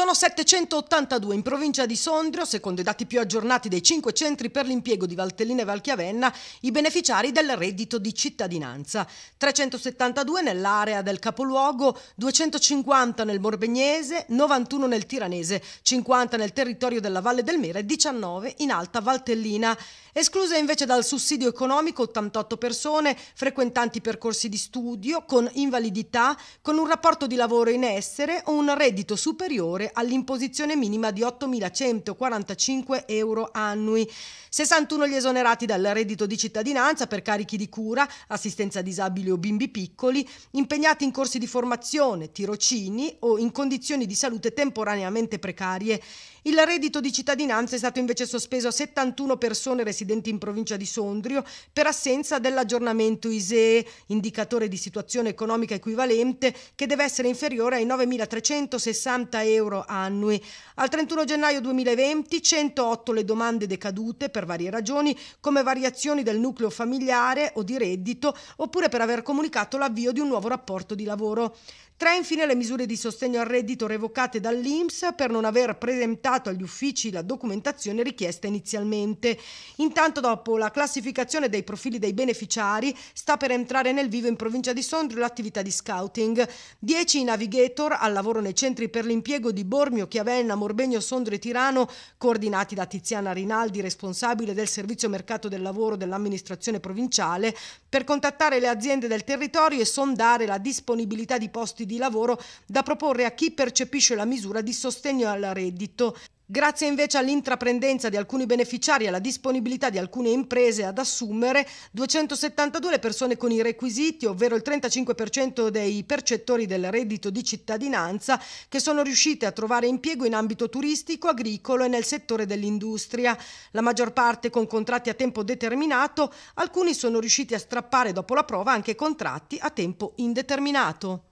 Sono 782 in provincia di Sondrio, secondo i dati più aggiornati dei cinque centri per l'impiego di Valtellina e Valchiavenna, i beneficiari del reddito di cittadinanza. 372 nell'area del capoluogo, 250 nel Morbegnese, 91 nel Tiranese, 50 nel territorio della Valle del Mera e 19 in Alta Valtellina. Escluse invece dal sussidio economico 88 persone frequentanti percorsi di studio, con invalidità, con un rapporto di lavoro in essere o un reddito superiore all'imposizione minima di 8.145 euro annui. 61 gli esonerati dal reddito di cittadinanza per carichi di cura, assistenza a disabili o bimbi piccoli, impegnati in corsi di formazione, tirocini o in condizioni di salute temporaneamente precarie. Il reddito di cittadinanza è stato invece sospeso a 71 persone residenti in provincia di Sondrio per assenza dell'aggiornamento ISEE, indicatore di situazione economica equivalente, che deve essere inferiore ai 9.360 euro euro annui. Al 31 gennaio 2020 108 le domande decadute per varie ragioni, come variazioni del nucleo familiare o di reddito, oppure per aver comunicato l'avvio di un nuovo rapporto di lavoro. Tre infine le misure di sostegno al reddito revocate dall'INPS per non aver presentato agli uffici la documentazione richiesta inizialmente. Intanto dopo la classificazione dei profili dei beneficiari sta per entrare nel vivo in provincia di Sondrio l'attività di scouting. Dieci navigator al lavoro nei centri per l'impiego di di Bormio, Chiavenna, Morbegno, Sondrio e Tirano, coordinati da Tiziana Rinaldi, responsabile del servizio mercato del lavoro dell'amministrazione provinciale, per contattare le aziende del territorio e sondare la disponibilità di posti di lavoro da proporre a chi percepisce la misura di sostegno al reddito. Grazie invece all'intraprendenza di alcuni beneficiari e alla disponibilità di alcune imprese ad assumere, 272 persone con i requisiti, ovvero il 35% dei percettori del reddito di cittadinanza, che sono riuscite a trovare impiego in ambito turistico, agricolo e nel settore dell'industria. La maggior parte con contratti a tempo determinato, alcuni sono riusciti a strappare dopo la prova anche contratti a tempo indeterminato.